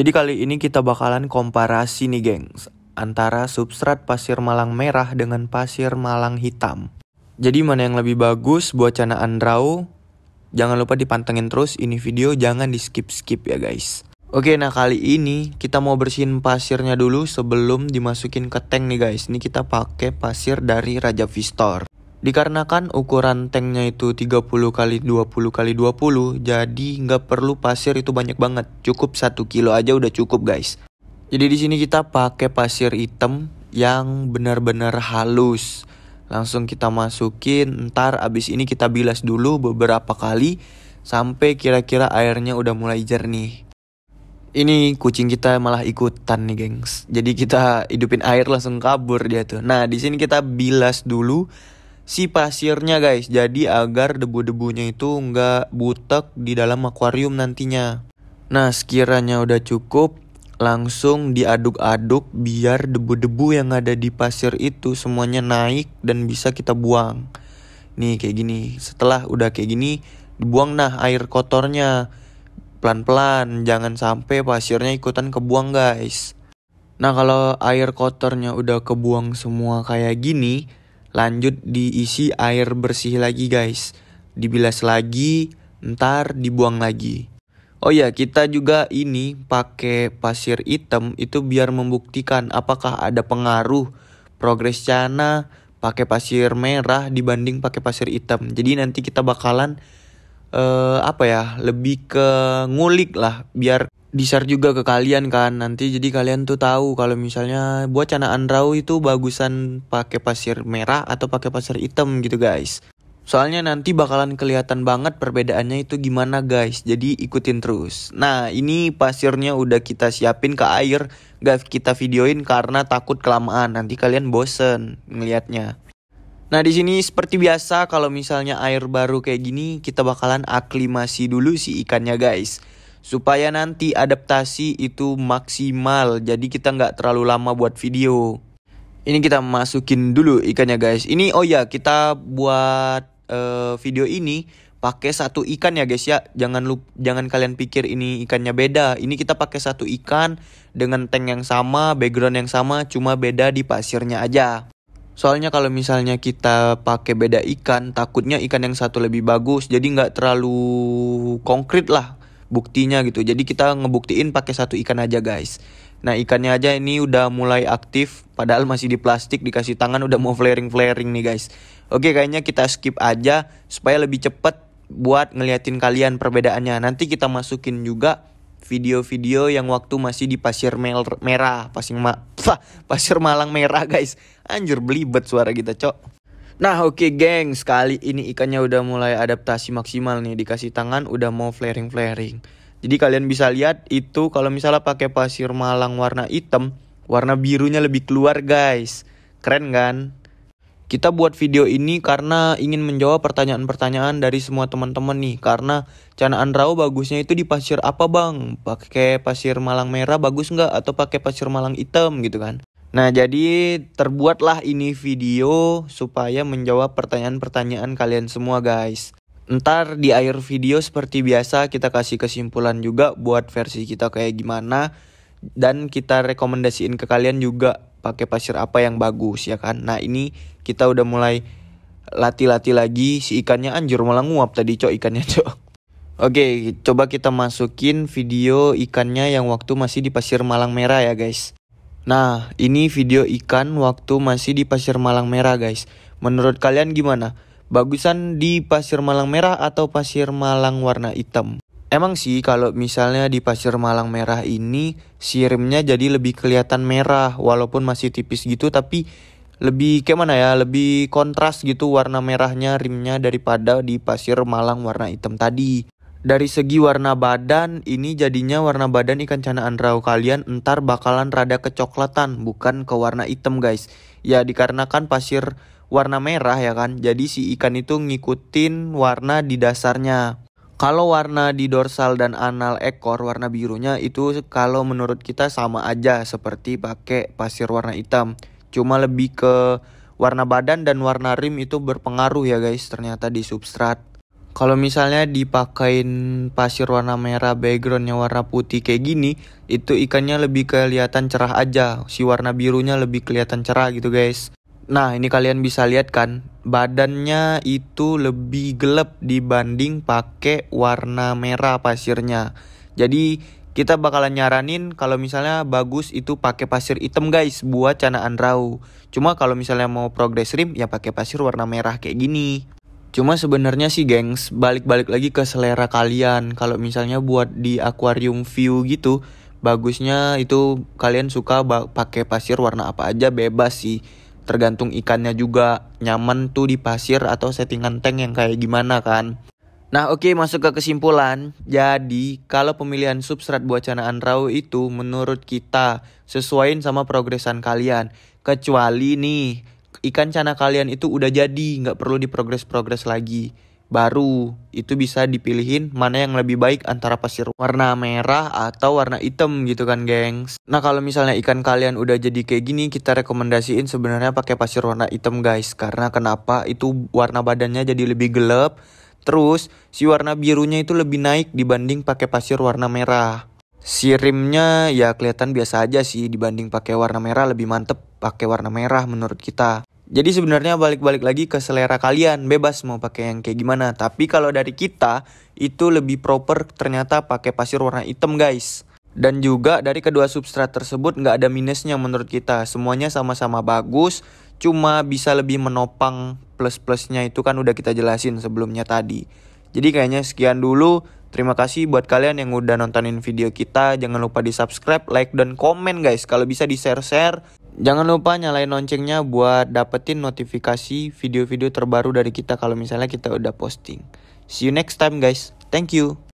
Jadi kali ini kita bakalan komparasi nih gengs antara substrat pasir malang merah dengan pasir malang hitam. Jadi mana yang lebih bagus buat canaan draw? Jangan lupa dipantengin terus ini video jangan di skip-skip ya guys. Oke nah kali ini kita mau bersihin pasirnya dulu sebelum dimasukin ke tank nih guys. Ini kita pakai pasir dari Raja Vistor. Dikarenakan ukuran tanknya itu 30 kali 20 kali 20, jadi nggak perlu pasir itu banyak banget. Cukup 1 kilo aja udah cukup guys. Jadi di sini kita pakai pasir hitam yang benar-benar halus. Langsung kita masukin, ntar abis ini kita bilas dulu beberapa kali sampai kira-kira airnya udah mulai jernih. Ini kucing kita malah ikutan nih, gengs. Jadi kita hidupin air langsung kabur dia tuh. Nah, di sini kita bilas dulu si pasirnya guys jadi agar debu-debunya itu nggak butek di dalam akuarium nantinya nah sekiranya udah cukup langsung diaduk-aduk biar debu-debu yang ada di pasir itu semuanya naik dan bisa kita buang nih kayak gini setelah udah kayak gini dibuang nah air kotornya pelan-pelan jangan sampai pasirnya ikutan kebuang guys nah kalau air kotornya udah kebuang semua kayak gini Lanjut diisi air bersih lagi guys. Dibilas lagi, ntar dibuang lagi. Oh ya, kita juga ini pakai pasir hitam itu biar membuktikan apakah ada pengaruh progres cana pakai pasir merah dibanding pakai pasir hitam. Jadi nanti kita bakalan uh, apa ya lebih ke ngulik lah biar di share juga ke kalian kan nanti jadi kalian tuh tahu kalau misalnya buat canaan raw itu bagusan pakai pasir merah atau pakai pasir hitam gitu guys soalnya nanti bakalan kelihatan banget perbedaannya itu gimana guys jadi ikutin terus nah ini pasirnya udah kita siapin ke air gak kita videoin karena takut kelamaan nanti kalian bosen ngelihatnya Nah di sini seperti biasa kalau misalnya air baru kayak gini kita bakalan aklimasi dulu si ikannya guys supaya nanti adaptasi itu maksimal jadi kita nggak terlalu lama buat video ini kita masukin dulu ikannya guys ini oh ya kita buat uh, video ini pakai satu ikan ya guys ya jangan lu jangan kalian pikir ini ikannya beda ini kita pakai satu ikan dengan tank yang sama background yang sama cuma beda di pasirnya aja Soalnya kalau misalnya kita pakai beda ikan, takutnya ikan yang satu lebih bagus, jadi nggak terlalu konkret lah buktinya gitu. Jadi kita ngebuktiin pakai satu ikan aja guys. Nah ikannya aja ini udah mulai aktif padahal masih di plastik dikasih tangan udah mau flaring-flaring nih guys. Oke kayaknya kita skip aja supaya lebih cepet buat ngeliatin kalian perbedaannya. Nanti kita masukin juga video-video yang waktu masih di pasir merah, pasir ma, pasir Malang merah guys. Anjir belibet suara kita, Cok. Nah oke okay, geng, sekali ini ikannya udah mulai adaptasi maksimal nih, dikasih tangan udah mau flaring-flaring. Jadi kalian bisa lihat itu kalau misalnya pakai pasir malang warna hitam, warna birunya lebih keluar guys. Keren kan? Kita buat video ini karena ingin menjawab pertanyaan-pertanyaan dari semua teman-teman nih. Karena canaan rau bagusnya itu di pasir apa bang? Pakai pasir malang merah bagus nggak? Atau pakai pasir malang hitam gitu kan? Nah, jadi terbuatlah ini video supaya menjawab pertanyaan-pertanyaan kalian semua, guys. Ntar di akhir video seperti biasa kita kasih kesimpulan juga buat versi kita kayak gimana dan kita rekomendasiin ke kalian juga pakai pasir apa yang bagus ya kan. Nah, ini kita udah mulai latih-latih lagi si ikannya anjur malah nguap tadi cok ikannya cok. Oke, coba kita masukin video ikannya yang waktu masih di pasir Malang Merah ya, guys. Nah, ini video ikan waktu masih di Pasir Malang Merah, guys. Menurut kalian gimana? Bagusan di Pasir Malang Merah atau Pasir Malang warna hitam? Emang sih kalau misalnya di Pasir Malang Merah ini sirimnya jadi lebih kelihatan merah walaupun masih tipis gitu tapi lebih kayak mana ya lebih kontras gitu warna merahnya rimnya daripada di Pasir Malang warna hitam tadi dari segi warna badan ini jadinya warna badan ikan cana andrau kalian entar bakalan rada kecoklatan bukan ke warna hitam guys ya dikarenakan pasir warna merah ya kan jadi si ikan itu ngikutin warna di dasarnya kalau warna di dorsal dan anal ekor warna birunya itu kalau menurut kita sama aja seperti pakai pasir warna hitam cuma lebih ke warna badan dan warna rim itu berpengaruh ya guys ternyata di substrat kalau misalnya dipakain pasir warna merah backgroundnya warna putih kayak gini, itu ikannya lebih kelihatan cerah aja. Si warna birunya lebih kelihatan cerah gitu guys. Nah ini kalian bisa lihat kan, badannya itu lebih gelap dibanding pakai warna merah pasirnya. Jadi kita bakalan nyaranin kalau misalnya bagus itu pakai pasir hitam guys buat canaan rau. Cuma kalau misalnya mau progress rim ya pakai pasir warna merah kayak gini. Cuma sebenarnya sih gengs, balik-balik lagi ke selera kalian. Kalau misalnya buat di aquarium view gitu, bagusnya itu kalian suka pakai pasir warna apa aja bebas sih. Tergantung ikannya juga nyaman tuh di pasir atau settingan tank yang kayak gimana kan. Nah oke okay, masuk ke kesimpulan. Jadi kalau pemilihan substrat buat canaan raw itu menurut kita sesuaiin sama progresan kalian. Kecuali nih ikan cana kalian itu udah jadi, nggak perlu diprogres-progres lagi. Baru itu bisa dipilihin mana yang lebih baik antara pasir warna merah atau warna hitam gitu kan gengs. Nah kalau misalnya ikan kalian udah jadi kayak gini kita rekomendasiin sebenarnya pakai pasir warna hitam guys. Karena kenapa itu warna badannya jadi lebih gelap. Terus si warna birunya itu lebih naik dibanding pakai pasir warna merah. Si rimnya ya kelihatan biasa aja sih dibanding pakai warna merah lebih mantep pakai warna merah menurut kita. Jadi sebenarnya balik-balik lagi ke selera kalian, bebas mau pakai yang kayak gimana. Tapi kalau dari kita itu lebih proper ternyata pakai pasir warna hitam guys. Dan juga dari kedua substrat tersebut nggak ada minusnya menurut kita. Semuanya sama-sama bagus, cuma bisa lebih menopang plus-plusnya itu kan udah kita jelasin sebelumnya tadi. Jadi kayaknya sekian dulu. Terima kasih buat kalian yang udah nontonin video kita. Jangan lupa di subscribe, like, dan komen guys. Kalau bisa di share-share. Jangan lupa nyalain loncengnya buat dapetin notifikasi video-video terbaru dari kita kalau misalnya kita udah posting. See you next time guys. Thank you.